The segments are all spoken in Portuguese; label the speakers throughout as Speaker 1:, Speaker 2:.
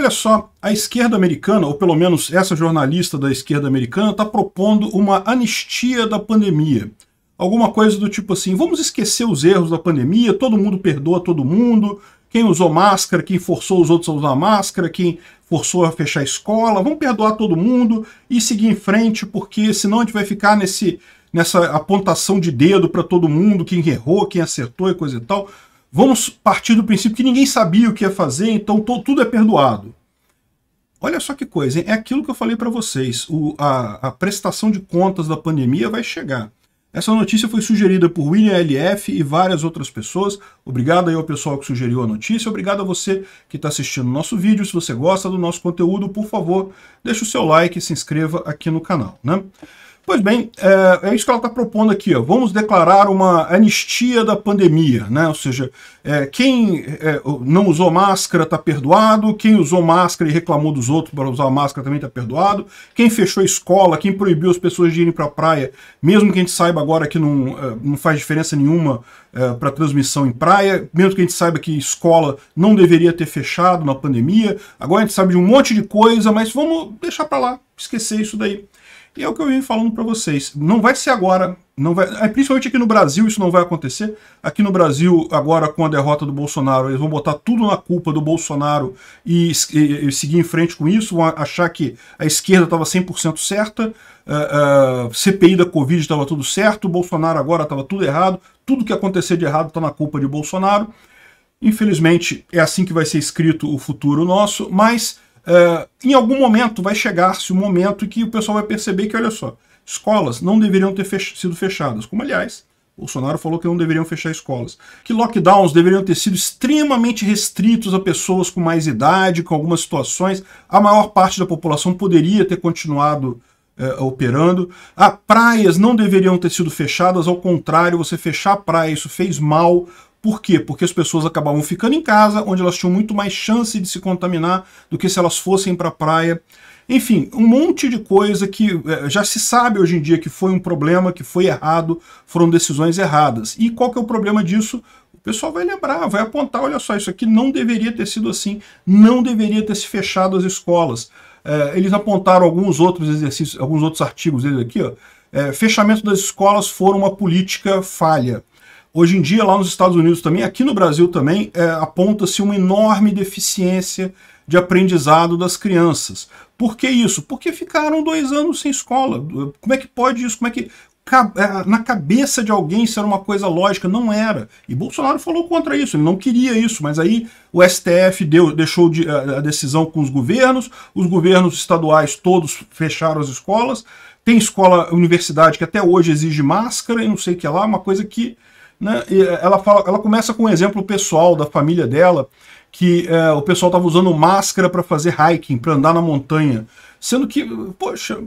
Speaker 1: Olha só, a esquerda americana, ou pelo menos essa jornalista da esquerda americana, está propondo uma anistia da pandemia. Alguma coisa do tipo assim, vamos esquecer os erros da pandemia, todo mundo perdoa todo mundo, quem usou máscara, quem forçou os outros a usar máscara, quem forçou a fechar a escola, vamos perdoar todo mundo e seguir em frente, porque senão a gente vai ficar nesse, nessa apontação de dedo para todo mundo, quem errou, quem acertou e coisa e tal vamos partir do princípio que ninguém sabia o que ia fazer, então tudo é perdoado. Olha só que coisa, hein? é aquilo que eu falei para vocês. O, a, a, prestação de contas da pandemia vai chegar. Essa notícia foi sugerida por William LF e várias outras pessoas. Obrigado aí ao pessoal que sugeriu a notícia. Obrigado a você que está assistindo o nosso vídeo. Se você gosta do nosso conteúdo, por favor, deixe o seu like e se inscreva aqui no canal. Né? Pois bem, é, é isso que ela está propondo aqui. Ó. Vamos declarar uma anistia da pandemia, né? Ou seja, é, quem é, não usou máscara está perdoado, quem usou máscara e reclamou dos outros para usar máscara também está perdoado, quem fechou a escola, quem proibiu as pessoas de irem para a praia, mesmo que a gente saiba agora que não, é, não faz diferença nenhuma é, para transmissão em praia, mesmo que a gente saiba que escola não deveria ter fechado na pandemia, agora a gente sabe de um monte de coisa, mas vamos deixar para lá, esquecer isso daí. E é o que eu venho falando para vocês. Não vai ser agora, não vai, é, principalmente aqui no Brasil isso não vai acontecer. Aqui no Brasil, agora com a derrota do Bolsonaro, eles vão botar tudo na culpa do Bolsonaro e, e, e seguir em frente com isso, vão achar que a esquerda estava 100% certa, a, é, a é, CPI da Covid estava tudo certo, o Bolsonaro agora estava tudo errado, tudo que acontecer de errado está na culpa de Bolsonaro. Infelizmente, é assim que vai ser escrito o futuro nosso, mas Uh, em algum momento vai chegar-se o momento que o pessoal vai perceber que, olha só, escolas não deveriam ter fech sido fechadas, como aliás, Bolsonaro falou que não deveriam fechar escolas, que lockdowns deveriam ter sido extremamente restritos a pessoas com mais idade, com algumas situações, a maior parte da população poderia ter continuado uh, operando, ah, praias não deveriam ter sido fechadas, ao contrário, você fechar a praia, isso fez mal por quê? Porque as pessoas acabavam ficando em casa, onde elas tinham muito mais chance de se contaminar do que se elas fossem para a praia. Enfim, um monte de coisa que é, já se sabe hoje em dia que foi um problema, que foi errado, foram decisões erradas. E qual que é o problema disso? O pessoal vai lembrar, vai apontar, olha só, isso aqui não deveria ter sido assim, não deveria ter se fechado as escolas. É, eles apontaram alguns outros exercícios, alguns outros artigos deles aqui, ó, é, fechamento das escolas foram uma política falha. Hoje em dia, lá nos Estados Unidos também, aqui no Brasil também, é, aponta-se uma enorme deficiência de aprendizado das crianças. Por que isso? Porque ficaram dois anos sem escola. Como é que pode isso? Como é que. É, na cabeça de alguém isso era uma coisa lógica, não era. E Bolsonaro falou contra isso, ele não queria isso, mas aí o STF deu, deixou de, a decisão com os governos, os governos estaduais todos fecharam as escolas, tem escola, universidade que até hoje exige máscara e não sei o que lá, uma coisa que né? Eh, ela, fala, ela começa com um exemplo pessoal da família dela, que é, o pessoal estava usando máscara para fazer hiking, para andar na montanha. Sendo que, poxa,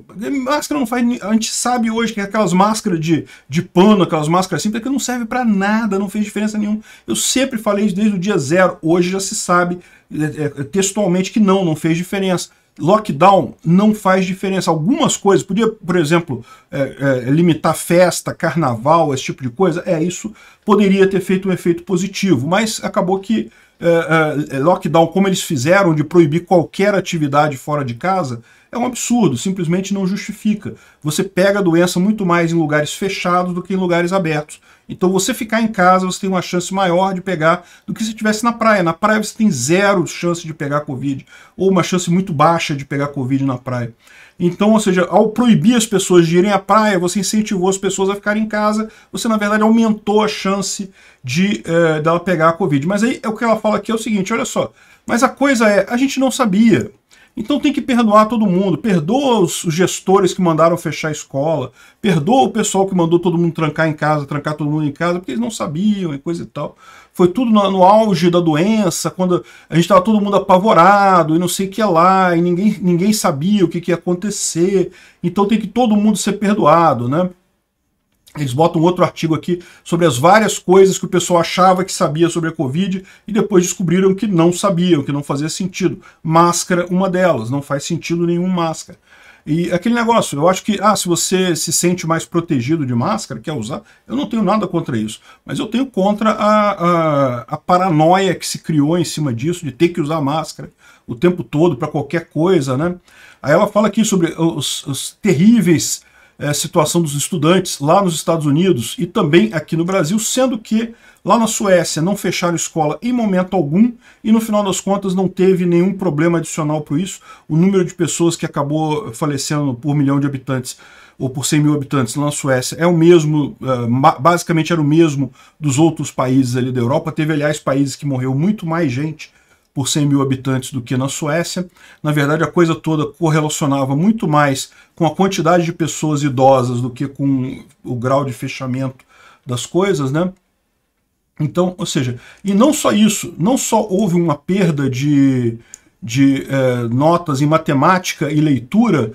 Speaker 1: máscara não faz. A gente sabe hoje que é aquelas máscaras de, de pano, aquelas máscaras simples, que não serve para nada, não fez diferença nenhuma. Eu sempre falei isso desde o dia zero. Hoje já se sabe eh, textualmente que não, não fez diferença lockdown não faz diferença. Algumas coisas, podia, por exemplo, é, é, limitar festa, carnaval, esse tipo de coisa, é isso, poderia ter feito um efeito positivo, mas acabou que uh, uh, lockdown como eles fizeram, de proibir qualquer atividade fora de casa, é um absurdo, simplesmente não justifica. Você pega a doença muito mais em lugares fechados do que em lugares abertos. Então você ficar em casa, você tem uma chance maior de pegar do que se estivesse na praia. Na praia você tem zero chance de pegar Covid, ou uma chance muito baixa de pegar Covid na praia. Então, ou seja, ao proibir as pessoas de irem à praia, você incentivou as pessoas a ficarem em casa, você na verdade aumentou a chance de é, dela pegar a Covid. Mas aí é o que ela fala aqui é o seguinte: olha só, mas a coisa é, a gente não sabia. Então tem que perdoar todo mundo. Perdoa os gestores que mandaram fechar a escola. Perdoa o pessoal que mandou todo mundo trancar em casa, trancar todo mundo em casa, porque eles não sabiam e coisa e tal. Foi tudo no, no auge da doença, quando a gente estava todo mundo apavorado e não sei o que é lá, e ninguém, ninguém sabia o que, que ia acontecer. Então tem que todo mundo ser perdoado, né? Eles botam outro artigo aqui sobre as várias coisas que o pessoal achava que sabia sobre a Covid e depois descobriram que não sabiam, que não fazia sentido. Máscara, uma delas, não faz sentido nenhum máscara. E aquele negócio, eu acho que, ah, se você se sente mais protegido de máscara, quer usar, eu não tenho nada contra isso. Mas eu tenho contra a, a, a paranoia que se criou em cima disso, de ter que usar máscara o tempo todo para qualquer coisa, né? Aí ela fala aqui sobre os, os terríveis é, situação dos estudantes lá nos Estados Unidos e também aqui no Brasil, sendo que lá na Suécia não fecharam escola em momento algum e no final das contas não teve nenhum problema adicional por isso. O número de pessoas que acabou falecendo por milhão de habitantes ou por 100 mil habitantes lá na Suécia é o mesmo, é, basicamente era o mesmo dos outros países ali da Europa. Teve, aliás, países que morreu muito mais gente por 100 mil habitantes do que na Suécia. Na verdade, a coisa toda correlacionava muito mais com a quantidade de pessoas idosas do que com o grau de fechamento das coisas, né? Então, ou seja, e não só isso, não só houve uma perda de, de eh, notas em matemática e leitura,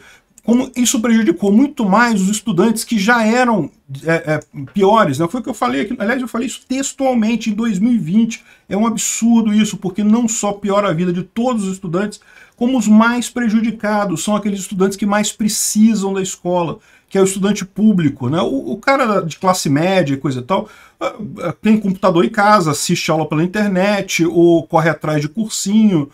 Speaker 1: como isso prejudicou muito mais os estudantes que já eram é, é, piores. Né? Foi o que eu falei aqui, aliás, eu falei isso textualmente em 2020. É um absurdo isso, porque não só piora a vida de todos os estudantes, como os mais prejudicados são aqueles estudantes que mais precisam da escola, que é o estudante público. Né? O, o cara de classe média e coisa e tal, ah, ah, tem computador em casa, assiste aula pela internet, ou corre atrás de cursinho,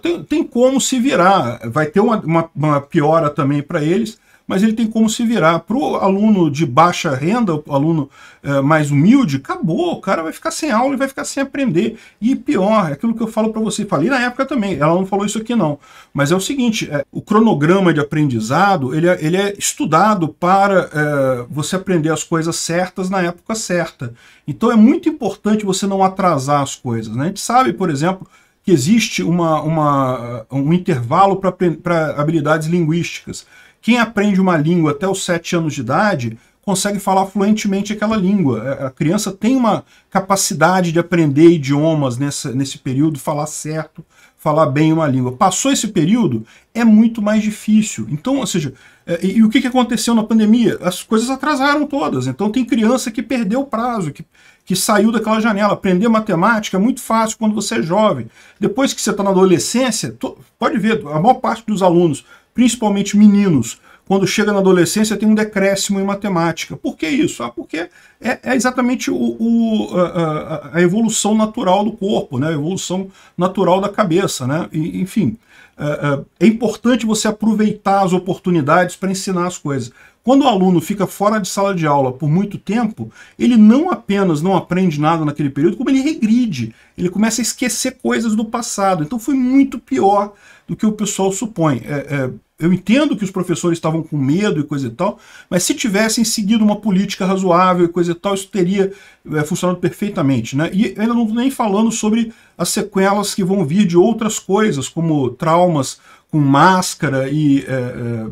Speaker 1: tem, tem como se virar. Vai ter uma, uma, uma piora também para eles, mas ele tem como se virar. Para o aluno de baixa renda, o aluno é, mais humilde, acabou, o cara vai ficar sem aula e vai ficar sem aprender. E pior, é aquilo que eu falo para você, falei na época também, ela não falou isso aqui não, mas é o seguinte, é, o cronograma de aprendizado, ele é, ele é estudado para eh, você aprender as coisas certas na época certa. Então é muito importante você não atrasar as coisas. Né? A gente sabe, por exemplo, que existe uma, uma um intervalo para habilidades linguísticas. Quem aprende uma língua até os sete anos de idade consegue falar fluentemente aquela língua. É, a criança tem uma capacidade de aprender idiomas nessa, nesse período, falar certo, falar bem uma língua. Passou esse período, é muito mais difícil. Então, ou seja, é, e, e o que aconteceu na pandemia? As coisas atrasaram todas. Então, tem criança que perdeu o prazo, que que saiu daquela janela. Aprender matemática é muito fácil quando você é jovem. Depois que você está na adolescência, pode ver, a maior parte dos alunos, principalmente meninos, quando chega na adolescência tem um decréscimo em matemática. Por que isso? Ah, porque é, é exatamente o, o, a, a, evolução natural do corpo, né? a evolução natural da cabeça. Né? E, enfim, é, é, é importante você aproveitar as oportunidades para ensinar as coisas. Quando o aluno fica fora de sala de aula por muito tempo, ele não apenas não aprende nada naquele período, como ele regride, ele começa a esquecer coisas do passado. Então foi muito pior do que o pessoal supõe. É, é, eu entendo que os professores estavam com medo e coisa e tal, mas se tivessem seguido uma política razoável e coisa e tal, isso teria é, funcionado perfeitamente. Né? E ainda não nem falando sobre as sequelas que vão vir de outras coisas, como traumas com máscara e é,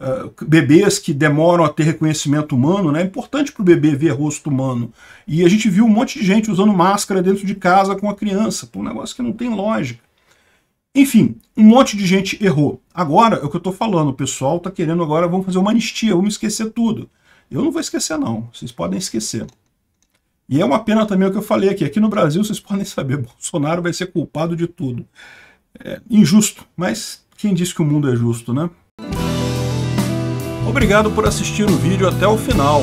Speaker 1: é, bebês que demoram a ter reconhecimento humano. Né? É importante para o bebê ver rosto humano. E a gente viu um monte de gente usando máscara dentro de casa com a criança, um negócio que não tem lógica. Enfim, um monte de gente errou. Agora, é o que eu estou falando, o pessoal está querendo agora, vamos fazer uma anistia, vamos esquecer tudo. Eu não vou esquecer não, vocês podem esquecer. E é uma pena também o que eu falei aqui, aqui no Brasil vocês podem saber, Bolsonaro vai ser culpado de tudo. É injusto, mas quem disse que o mundo é justo, né? Obrigado por assistir o vídeo até o final.